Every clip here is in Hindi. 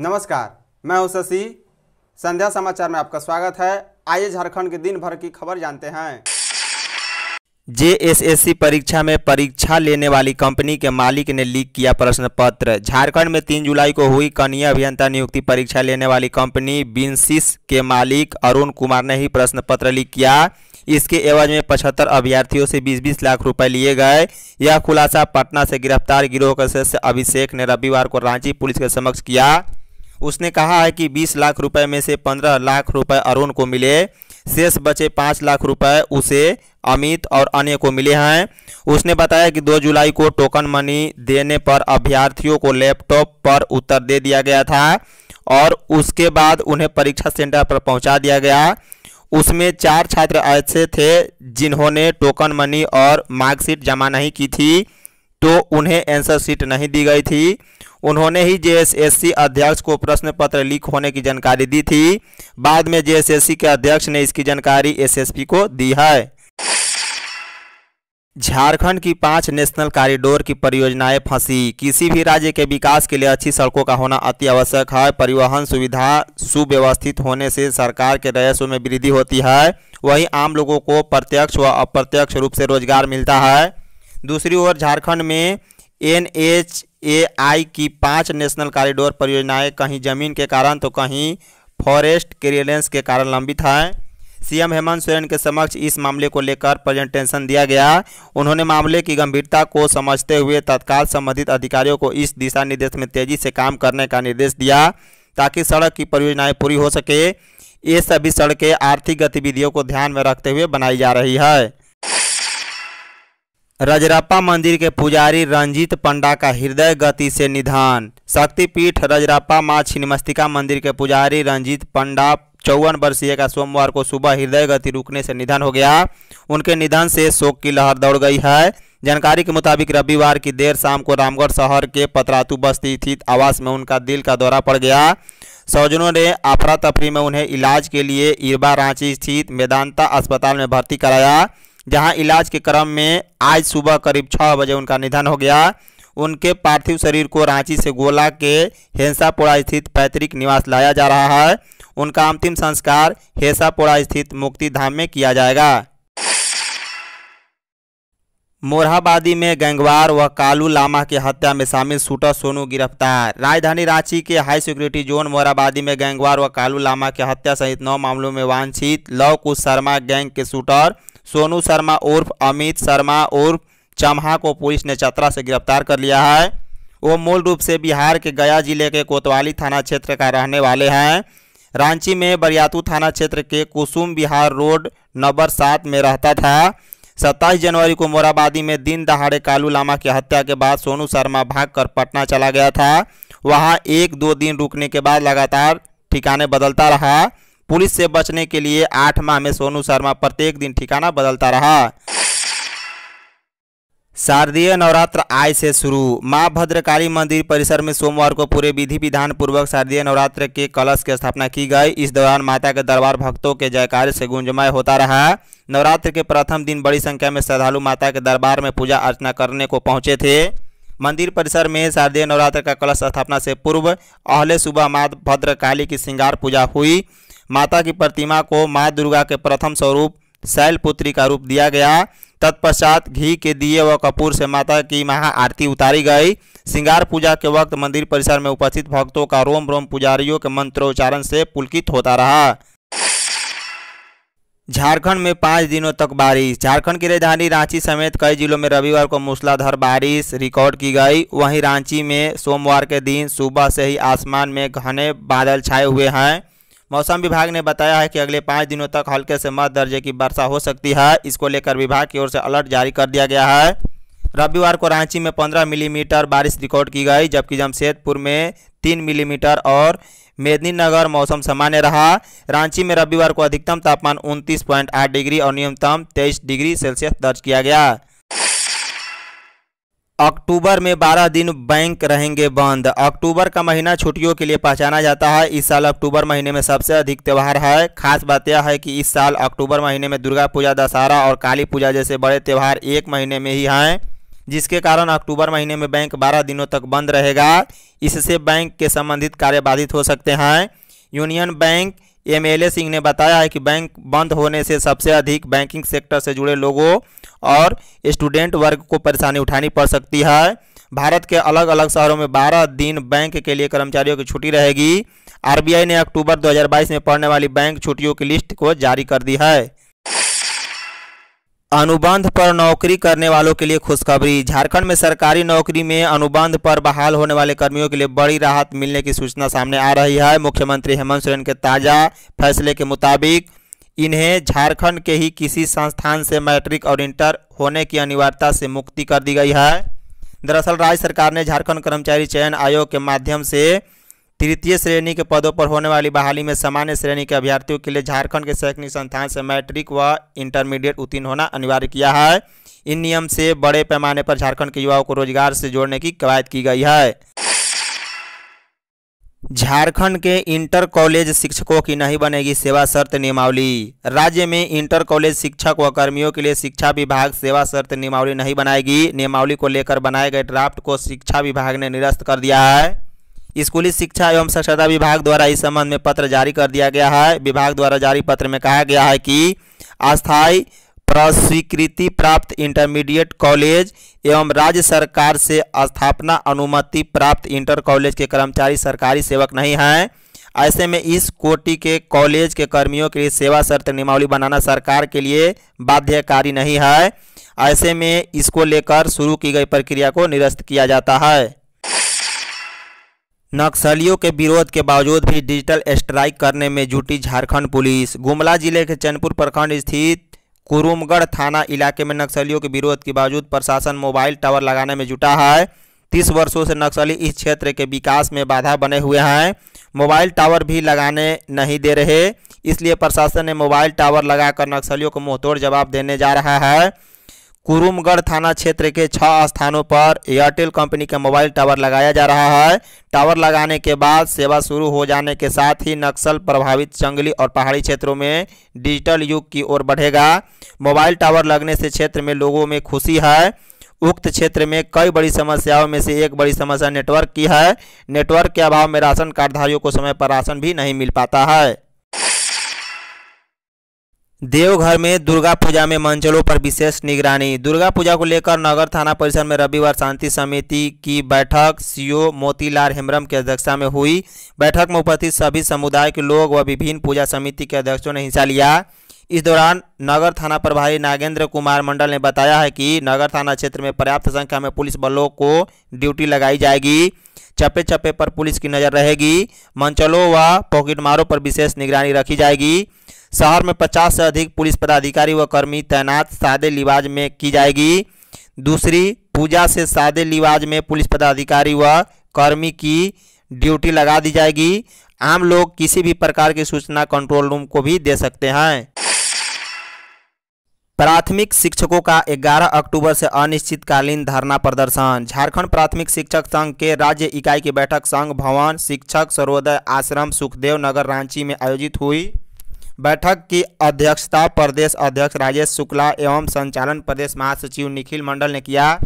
नमस्कार मैं हूं शशि संध्या समाचार में आपका स्वागत है आइए झारखंड के दिन भर की खबर जानते हैं जेएसएससी परीक्षा में परीक्षा लेने वाली कंपनी के मालिक ने लीक किया प्रश्न पत्र झारखंड में तीन जुलाई को हुई कनीय अभियंता नियुक्ति परीक्षा लेने वाली कंपनी बिनसिस के मालिक अरुण कुमार ने ही प्रश्न पत्र लीक किया इसके एवज में पचहत्तर अभ्यर्थियों से बीस बीस लाख रुपए लिए गए यह खुलासा पटना से गिरफ्तार गिरोह के सदस्य अभिषेक ने रविवार को रांची पुलिस के समक्ष किया उसने कहा है कि 20 लाख रुपए में से 15 लाख रुपए अरुण को मिले शेष बचे 5 लाख रुपए उसे अमित और अन्य को मिले हैं उसने बताया कि 2 जुलाई को टोकन मनी देने पर अभ्यर्थियों को लैपटॉप पर उत्तर दे दिया गया था और उसके बाद उन्हें परीक्षा सेंटर पर पहुंचा दिया गया उसमें चार छात्र ऐसे थे जिन्होंने टोकन मनी और मार्कशीट जमा नहीं की थी तो उन्हें आंसर शीट नहीं दी गई थी उन्होंने ही जेएसएससी अध्यक्ष को प्रश्न पत्र लीक होने की जानकारी दी थी बाद में जेएसएससी के अध्यक्ष ने इसकी जानकारी एसएसपी को दी है झारखंड की पांच नेशनल कॉरिडोर की परियोजनाएं फंसी किसी भी राज्य के विकास के लिए अच्छी सड़कों का होना अति आवश्यक है परिवहन सुविधा सुव्यवस्थित होने से सरकार के राजस्व में वृद्धि होती है वहीं आम लोगों को प्रत्यक्ष व अप्रत्यक्ष रूप से रोजगार मिलता है दूसरी ओर झारखंड में एन एच ए आई की पाँच नेशनल कॉरिडोर परियोजनाएँ कहीं जमीन के कारण तो कहीं फॉरेस्ट क्लियरेंस के कारण लंबित हैं सीएम हेमंत सोरेन के समक्ष इस मामले को लेकर प्रेजेंटेशन दिया गया उन्होंने मामले की गंभीरता को समझते हुए तत्काल संबंधित अधिकारियों को इस दिशा निर्देश में तेजी से काम करने का निर्देश दिया ताकि सड़क की परियोजनाएं पूरी हो सके ये सभी सड़कें आर्थिक गतिविधियों को ध्यान में रखते हुए बनाई जा रही है रजरप्पा मंदिर के पुजारी रंजीत पंडा का हृदय गति से निधन शक्तिपीठ रजरप्पा माँ छिन्मस्तिका मंदिर के पुजारी रंजीत पंडा चौवन वर्षीय का सोमवार को सुबह हृदय गति रुकने से निधन हो गया उनके निधन से शोक की लहर दौड़ गई है जानकारी के मुताबिक रविवार की देर शाम को रामगढ़ शहर के पतरातू बस्ती स्थित आवास में उनका दिल का दौरा पड़ गया सौजनों ने आफरा तफरी में उन्हें इलाज के लिए इरबा रांची स्थित मेदांता अस्पताल में भर्ती कराया जहां इलाज के क्रम में आज सुबह करीब छः बजे उनका निधन हो गया उनके पार्थिव शरीर को रांची से गोला के हेंसापोड़ा स्थित पैतृक निवास लाया जा रहा है उनका अंतिम संस्कार हेसापोड़ा स्थित मुक्तिधाम में किया जाएगा मोरहाबादी में गैंगवार व कालू लामा की हत्या में शामिल शूटर सोनू गिरफ्तार राजधानी रांची के हाई सिक्योरिटी जोन मोरहाबादी में गैंगवार व कालू लामा की हत्या सहित नौ मामलों में वांछित लव कुश शर्मा गैंग के शूटर सोनू शर्मा उर्फ अमित शर्मा उर्फ चम्हा को पुलिस ने चतरा से गिरफ्तार कर लिया है वो मूल रूप से बिहार के गया जिले के कोतवाली थाना क्षेत्र का रहने वाले हैं रांची में बरियातू थाना क्षेत्र के कुसुम बिहार रोड नंबर सात में रहता था सत्ताईस जनवरी को मोराबादी में दिन दहाड़े कालू लामा की हत्या के बाद सोनू शर्मा भागकर पटना चला गया था वहां एक दो दिन रुकने के बाद लगातार ठिकाने बदलता रहा पुलिस से बचने के लिए आठ माह में सोनू शर्मा प्रत्येक दिन ठिकाना बदलता रहा शारदीय नवरात्र आज से शुरू मां भद्रकाली मंदिर परिसर में सोमवार को पूरे विधि विधान पूर्वक शारदीय नवरात्र के कलश की स्थापना की गई इस दौरान माता के दरबार भक्तों के जयकार से गुंजमय होता रहा नवरात्र के प्रथम दिन बड़ी संख्या में श्रद्धालु माता के दरबार में पूजा अर्चना करने को पहुंचे थे मंदिर परिसर में शारदीय नवरात्र का कलश स्थापना से पूर्व अहले सुबह माँ भद्रकाली की श्रृंगार पूजा हुई माता की प्रतिमा को माँ दुर्गा के प्रथम स्वरूप शैलपुत्री का रूप दिया गया तत्पश्चात घी के दिए व कपूर से माता की महा आरती उतारी गई श्रृंगार पूजा के वक्त मंदिर परिसर में उपस्थित भक्तों का रोम रोम पुजारियों के मंत्रोच्चारण से पुलकित होता रहा झारखंड में पाँच दिनों तक बारिश झारखंड की राजधानी रांची समेत कई जिलों में रविवार को मूसलाधार बारिश रिकॉर्ड की गई वहीं रांची में सोमवार के दिन सुबह से ही आसमान में घने बादल छाए हुए हैं मौसम विभाग ने बताया है कि अगले पाँच दिनों तक हल्के से मध्य दर्जे की वर्षा हो सकती है इसको लेकर विभाग की ओर से अलर्ट जारी कर दिया गया है रविवार को रांची में पंद्रह मिलीमीटर बारिश रिकॉर्ड की गई जबकि जमशेदपुर में तीन मिलीमीटर और मेदिनीनगर मौसम सामान्य रहा रांची में रविवार को अधिकतम तापमान 29.8 डिग्री और न्यूनतम 23 डिग्री सेल्सियस दर्ज किया गया अक्टूबर में 12 दिन बैंक रहेंगे बंद अक्टूबर का महीना छुट्टियों के लिए पहचाना जाता है इस साल अक्टूबर महीने में सबसे अधिक त्यौहार है खास बात यह है कि इस साल अक्टूबर महीने में दुर्गा पूजा दशहरा और काली पूजा जैसे बड़े त्यौहार एक महीने में ही हैं जिसके कारण अक्टूबर महीने में बैंक बारह दिनों तक बंद रहेगा इससे बैंक के संबंधित कार्य बाधित हो सकते हैं यूनियन बैंक एमएलए सिंह ने बताया है कि बैंक बंद होने से सबसे अधिक बैंकिंग सेक्टर से जुड़े लोगों और स्टूडेंट वर्ग को परेशानी उठानी पड़ सकती है भारत के अलग अलग शहरों में 12 दिन बैंक के लिए कर्मचारियों की छुट्टी रहेगी आरबीआई ने अक्टूबर 2022 में पड़ने वाली बैंक छुट्टियों की लिस्ट को जारी कर दी है अनुबंध पर नौकरी करने वालों के लिए खुशखबरी झारखंड में सरकारी नौकरी में अनुबंध पर बहाल होने वाले कर्मियों के लिए बड़ी राहत मिलने की सूचना सामने आ रही है मुख्यमंत्री हेमंत सोरेन के ताज़ा फैसले के मुताबिक इन्हें झारखंड के ही किसी संस्थान से मैट्रिक और इंटर होने की अनिवार्यता से मुक्ति कर दी गई है दरअसल राज्य सरकार ने झारखंड कर्मचारी चयन आयोग के माध्यम से तृतीय श्रेणी के पदों पर होने वाली बहाली में सामान्य श्रेणी के अभ्यर्थियों के लिए झारखंड के शैक्षणिक संस्थान से मैट्रिक व इंटरमीडिएट उत्तीर्ण होना अनिवार्य किया है इन नियम से बड़े पैमाने पर झारखंड के युवाओं को रोजगार से जोड़ने की कवायद की गई है झारखंड के इंटर कॉलेज शिक्षकों की नहीं बनेगी सेवा शर्त नियमावली राज्य में इंटर कॉलेज शिक्षक व कर्मियों के लिए शिक्षा विभाग सेवा शर्त नियमावली नहीं बनाएगी नियमावली को लेकर बनाए गए ड्राफ्ट को शिक्षा विभाग ने निरस्त कर दिया है स्कूली शिक्षा एवं साक्षरता विभाग द्वारा इस संबंध में पत्र जारी कर दिया गया है विभाग द्वारा जारी पत्र में कहा गया है कि अस्थायी प्रस्वीकृति प्राप्त इंटरमीडिएट कॉलेज एवं राज्य सरकार से स्थापना अनुमति प्राप्त इंटर कॉलेज के कर्मचारी सरकारी सेवक नहीं हैं ऐसे में इस कोटि के कॉलेज के कर्मियों के लिए सेवा शर्त नियमावली बनाना सरकार के लिए बाध्यकारी नहीं है ऐसे में इसको लेकर शुरू की गई प्रक्रिया को निरस्त किया जाता है नक्सलियों के विरोध के बावजूद भी डिजिटल स्ट्राइक करने में जुटी झारखंड पुलिस गुमला जिले के चैनपुर प्रखंड स्थित कुरुमगढ़ थाना इलाके में नक्सलियों के विरोध के बावजूद प्रशासन मोबाइल टावर लगाने में जुटा है तीस वर्षों से नक्सली इस क्षेत्र के विकास में बाधा बने हुए हैं मोबाइल टावर भी लगाने नहीं दे रहे इसलिए प्रशासन ने मोबाइल टावर लगाकर नक्सलियों को मुंहतोड़ जवाब देने जा रहा है कुरुमगढ़ थाना क्षेत्र के छह स्थानों पर एयरटेल कंपनी के मोबाइल टावर लगाया जा रहा है टावर लगाने के बाद सेवा शुरू हो जाने के साथ ही नक्सल प्रभावित जंगली और पहाड़ी क्षेत्रों में डिजिटल युग की ओर बढ़ेगा मोबाइल टावर लगने से क्षेत्र में लोगों में खुशी है उक्त क्षेत्र में कई बड़ी समस्याओं में से एक बड़ी समस्या नेटवर्क की है नेटवर्क के अभाव में राशन कार्डधारियों को समय पर राशन भी नहीं मिल पाता है देवघर में दुर्गा पूजा में मंचलों पर विशेष निगरानी दुर्गा पूजा को लेकर नगर थाना परिसर में रविवार शांति समिति की बैठक सीओ मोतीलाल हेमरम की अध्यक्षता में हुई बैठक में उपस्थित सभी समुदाय के लोग व विभिन्न पूजा समिति के अध्यक्षों ने हिस्सा लिया इस दौरान नगर थाना प्रभारी नागेंद्र कुमार मंडल ने बताया है कि नगर थाना क्षेत्र में पर्याप्त संख्या में पुलिस बलों को ड्यूटी लगाई जाएगी चप्पे चप्पे पर पुलिस की नज़र रहेगी मंचलों व पॉकेटमारों पर विशेष निगरानी रखी जाएगी शहर में 50 से अधिक पुलिस पदाधिकारी व कर्मी तैनात सादे लिबाज में की जाएगी दूसरी पूजा से सादे लिबाज में पुलिस पदाधिकारी व कर्मी की ड्यूटी लगा दी जाएगी आम लोग किसी भी प्रकार की सूचना कंट्रोल रूम को भी दे सकते हैं प्राथमिक शिक्षकों का 11 अक्टूबर से अनिश्चितकालीन धरना प्रदर्शन झारखंड प्राथमिक शिक्षक संघ के राज्य इकाई की बैठक संघ भवन शिक्षक सर्वोदय आश्रम सुखदेव नगर रांची में आयोजित हुई बैठक की अध्यक्षता प्रदेश अध्यक्ष राजेश शुक्ला एवं संचालन प्रदेश महासचिव निखिल मंडल ने किया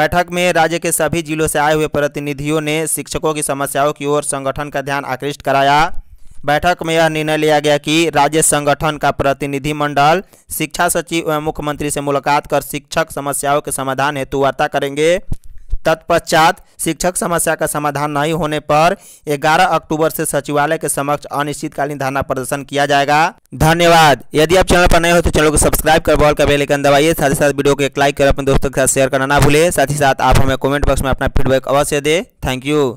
बैठक में राज्य के सभी जिलों से आए हुए प्रतिनिधियों ने शिक्षकों की समस्याओं की ओर संगठन का ध्यान आकृष्ट कराया बैठक में यह निर्णय लिया गया कि राज्य संगठन का प्रतिनिधिमंडल शिक्षा सचिव एवं मुख्यमंत्री से मुलाकात कर शिक्षक समस्याओं के समाधान हेतु वार्ता करेंगे तत्पश्चात शिक्षक समस्या का समाधान नहीं होने पर 11 अक्टूबर से सचिवालय के समक्ष अनिश्चितकालीन धरना प्रदर्शन किया जाएगा धन्यवाद यदि आप चैनल पर नए हो तो चैनल को सब्सक्राइब कर बॉल का बेलकन दबाइए साथ ही साथ वीडियो को एक लाइक कर अपने दोस्तों के साथ शेयर करना ना भूले साथ ही साथ आप हमें कमेंट बॉक्स में अपना फीडबैक अवश्य दे थैंक यू